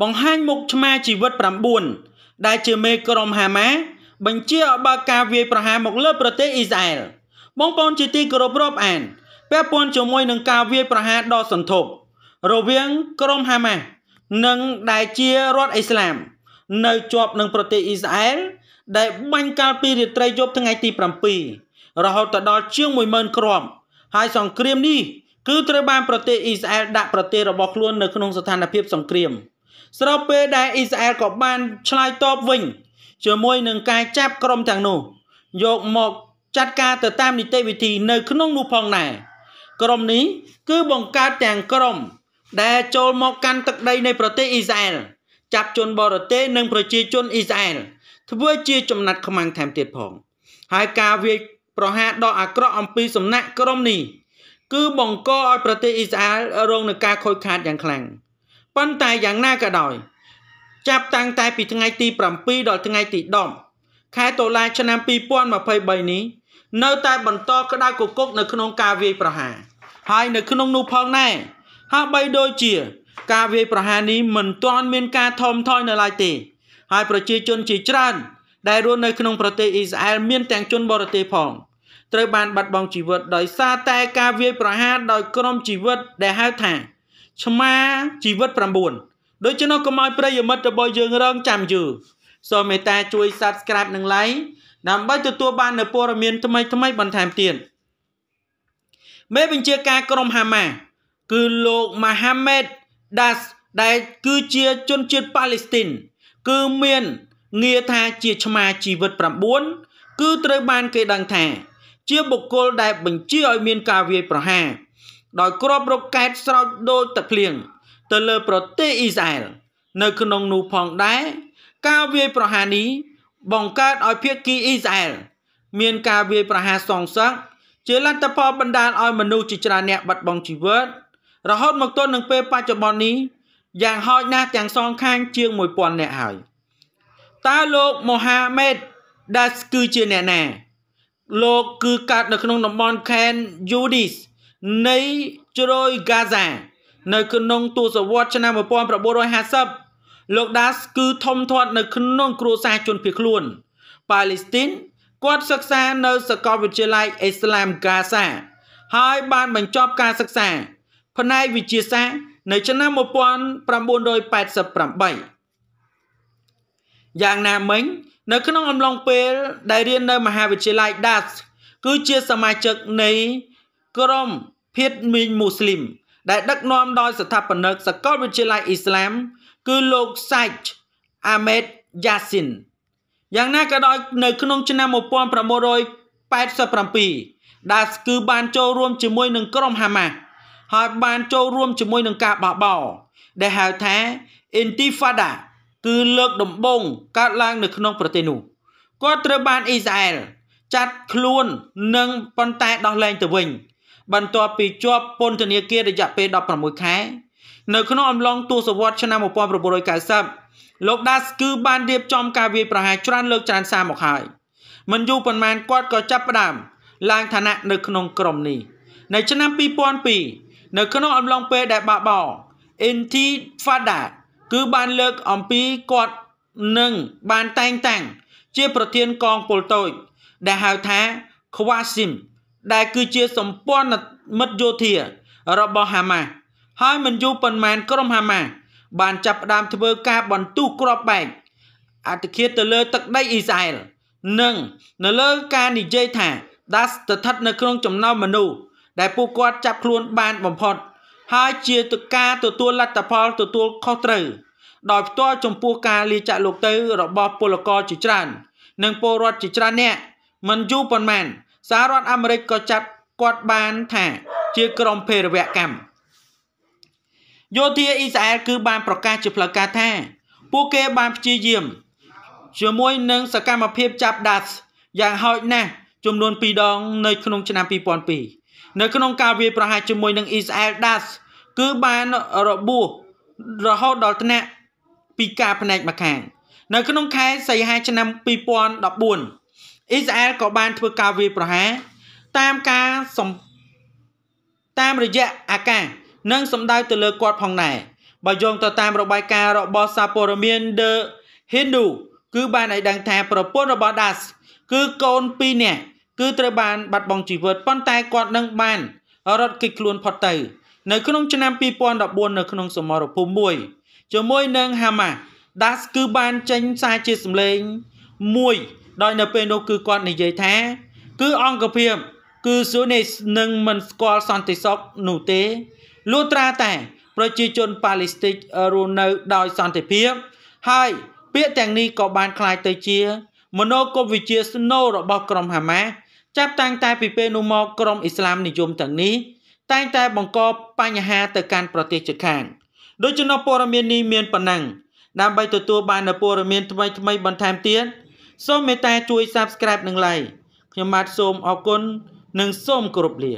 បង្ហាញមុខឆ្មាជីវិត9ដែលជាមេក្រុមហាម៉ាបញ្ជាឲ្យបើកការវាយប្រហារមកលើ ប្រទេសអ៊ីស្រាអែលបងប្អូនជាទីគោរពរាប់អានពាក់ព័ន្ធជាមួយនឹងការវាយប្រហារដ៏សន្ធប់រវាងក្រុមហាម៉ាស់និងដែលជារដ្ឋអ៊ីស្លាមនៅជាប់នឹងប្រទេសអ៊ីស្រាអែលដែលបាញ់កាលពីរាត្រីយប់ថ្ងៃទី7រហូតដល់ជាង10000គ្រាប់ហើយសង្គ្រាមនេះគឺត្រូវបានប្រទេសអ៊ីស្រាអែលដាក់ប្រទេសរបស់ខ្លួននៅក្នុងស្ថានភាពសង្គ្រាម។ស្របពេលដែលអ៊ីស្រាអែលក៏បានឆ្លើយតបវិញជាមួយនឹងការចាប់ក្រុមទាំងនោះ យកមកចាត់ការទៅតាមនីតិវិធីនៅ ក្នុងនោះផងដែរក្រុមនេះគឺបង្កើតទាំងក្រុមដែលចូលមកកាន់ទឹកដីនៃប្រទេសអ៊ីស្រាអែលចាប់ជនបរទេសនិងប្រជាជនអ៊ីស្រាអែលធ្វើជាចំណាត់ខ្មាំងថែមទៀតផង ហើយការវាយប្រហារដ៏អាក្រក់អំពីសំណាក់ក្រុមនេះគឺបង្កឲ្យប្រទេសអ៊ីស្រាអែលរងនឹងការខូចខាតយ៉ាងខ្លាំង។ប៉ុន្តែយ៉ាងណាក៏ដោយ ចាប់តាំងតែពីថ្ងៃទី7ដល់ថ្ងៃទី10ខែតុលាឆ្នាំ2023នេះនៅតែបន្តក្តៅគគុកនៅក្នុងការវាយប្រហារហើយនៅក្នុងនោះផងដែរហើយបីដូចជា ការវាយប្រហារនេះមិនទាន់ មានការថមថយ នៅឡើយទេ ហើយប្រជាជនជាច្រើន ដែលរស់នៅក្នុងប្រទេសអ៊ីស្រាអែលមានទាំងជនបរទេសផងត្រូវបានបាត់បង់ជីវិតដោយសារតែការវាយប្រហារដោយក្រុមជីវិតដែលហៅថាឆ្មាជីវិត9ដូច្នោះកុំឲ្យប្រិយមិត្តរបស់យើងរងចាំយូរសូមមេត្តាជួយ Subscribe និង Like ដើម្បីទទួលបាននូវព័ត៌មាន ថ្មីថ្មីបន្ថែមទៀតមេបញ្ជាការក្រុមហាម៉ាគឺលោកម៉ាហាម៉េតដាស់ដែលគឺជាជនជាតិប៉ាឡេស្ទីនគឺមានងារថាជាឆ្មាជីវិត9គឺត្រូវបានគេដឹងថាជាបុគ្គលដែល បញ្ជាឲ្យមានការវាយប្រហារដោយគ្រាប់រកកែតស្រោចដូចទឹកភ្លៀងទៅលើប្រទេសអ៊ីស្រាអែលនៅក្នុងនោះផងដែរការវាយប្រហារនេះបង្កើតឲ្យភាគីអ៊ីស្រាអែលមាន ការវាយប្រហារសងសឹកជាលទ្ធផលបណ្ដាលឲ្យមនុស្សជាច្រើនអ្នកបាត់បង់ជីវិតរហូតមកទល់នឹងពេលបច្ចុប្បន្ននេះយ៉ាងហោចណាស់ទាំងសងខាង ជាង1000អ្នកហើយតើលោកមូហាម៉េតដាស់គឺជាអ្នកណាលោកគឺកើតនៅក្នុងតំបន់ខេនយូឌីសនៃជ្រោយហ្គាហ្សា នៅក្នុងទសវត្សរ៍ឆ្នាំ1950លោកដាសគឺ ធំធាត់នៅ ក្នុង គ្រួសារជនភៀសខ្លួនប៉ាឡេស្ទីនគាត់សិក្សានៅសាកលវិទ្យាល័យអ៊ីស្លាមហ្គាហ្សា ហើយបានបញ្ចប់ការសិក្សា ផ្នែកវិទ្យាសាស្ត្រនៅឆ្នាំ1988យ៉ាងណាមិញនៅក្នុងអំឡុងពេល ដែលរៀននៅមហាវិទ្យាល័យ Das គឺជាសមាជិកនៃក្រុមភៀតមីងមូស្លីមដែលដឹកនាំ ដោយស្ថាបនិកសាកលវិទ្យាល័យអ៊ីស្លាមគឺលោកសាច់អាមេតយ៉ាស៊ីនយ៉ាងណាក៏ដោយនៅក្នុងឆ្នាំ1987ដាស់គឺបានចូលរួមជាមួយនឹងក្រុមហាម៉ាស់ហើយបានចូលរួមជាមួយនឹងការបះបោរដែលហៅថា Intifada គឺលើកដំបូងកើតឡើង នៅក្នុងប្រទេសនោះគាត់ត្រូវបានអ៊ីស្រាអែលចាត់ខ្លួននិងប៉ុន្តែដោះលែងទៅវិញបន្ទាប់ពីជាប់ពន្ធនាគាររយៈពេល16ខែនៅក្នុងអំឡុងទសវត្សរ៍ឆ្នាំ1990លោកដាសគឺបានរៀបចំការវាយប្រហារច្រើនលើកច្រើនសារមកហើយ មិនយូរប៉ុន្មានគាត់ក៏ចាប់ផ្ដើមឡើងឋានៈនៅក្នុងក្រុមនេះនៅឆ្នាំ2002នៅក្នុងអំឡុងពេលដែលបាបោ Intifada គឺបានលើកអំពីគាត់នឹងបានតែងតាំងជាប្រធានកងពលតូច ដែលហៅថា Khwasim ដែលគឺជាសម្ព័ន្ធមិត្តយោធា របស់ហាម៉ាស់ហើយមិនយូរប៉ុន្មានក្រុមហាម៉ាស់បានចាប់ផ្ដើមធ្វើការបន្ទុះគ្រាប់បែកអតិឃាតទៅលើទឹកដីអ៊ីស្រាអែលនិង នៅលើការនិយាយថាដាស់ស្ថិតនៅក្នុងចំណោមមនុស្សដែលពួកគាត់ចាប់ខ្លួនបានបំផុតហើយជាទៅការទទួលលទ្ធផលទទួលខុសត្រូវដោយផ្ទាល់ចំពោះការលាចាក់លោកទៅរបស់ពលករជាច្រើន និងពលរដ្ឋជាច្រើនអ្នកមិនយូរប៉ុន្មានសហរដ្ឋអាមេរិកក៏ចាត់គាត់បានថា ជាក្រុមភេរវកម្មយោធាអ៊ីស្រាអែលគឺ បាន ប្រកាសជាផ្លូវការថា ពួកគេបានព្យាយាមជាមួយនឹងសកម្មភាព ចាប់ DAS យ៉ាងហោចណាស់ចំនួន2ដង នៅក្នុង ឆ្នាំ2002នៅក្នុងការវាយប្រហារជាមួយនឹងអ៊ីស្រាអែល DAS គឺបានរបួសរហូតដល់ថ្នាក់ពីការផ្នែកមួយខាង នៅ ក្នុង ខែសីហាឆ្នាំ2014អ៊ីស្រាអែលក៏បានធ្វើការវាយប្រហារតាមការសំតាមរយៈអាកាសនិងសម្ដៅទៅលើគាត់ ផងដែរបើយោងទៅតាមរបាយការណ៍របស់សារព័ត៌មាន The Hindu គឺបានឲ្យដឹងថាប្រពន្ធរបស់ Das គឺកូន2នាក់គឺត្រូវបានបាត់បង់ជីវិតប៉ុន្តែគាត់នឹងបាន រត់គេចខ្លួនផុតទៅនៅក្នុងឆ្នាំ2014នៅក្នុងសមរភូមិមួយ ជាមួយនឹង Hamas Das គឺបានចេញសារជាសម្លេងមួយដោយនៅពេលនោះគឺគាត់និយាយថា គឺអង្គភាពគឺស៊ូនីនឹងមិនស្គាល់សន្តិសុខនោះទេលុះត្រាតែប្រជាជនប៉ាឡេស្ទិករស់នៅដោយសន្តិភាព ហើយពាក្យទាំងនេះក៏បានคล้ายទៅជាមនោគមវិជ្ជាស្នូលរបស់ក្រុមហាម៉ាស់ចាប់តាំងតែពីពេលនោះមកក្រុមអ៊ីស្លាមនិយមទាំងនេះតែងតែបង្កបញ្ហាទៅកាន់ប្រទេសជិតខាងដូច្នោះព័ត៌មាននេះមានប៉ុណ្ណឹងដើម្បីទទួលបាននូវព័ត៌មានថ្មីៗបន្ថែមទៀតសូមមេត្តាជួយ Subscribe និង Like ខ្ញុំបាទសូមអរគុណនិងសូមគោរពលា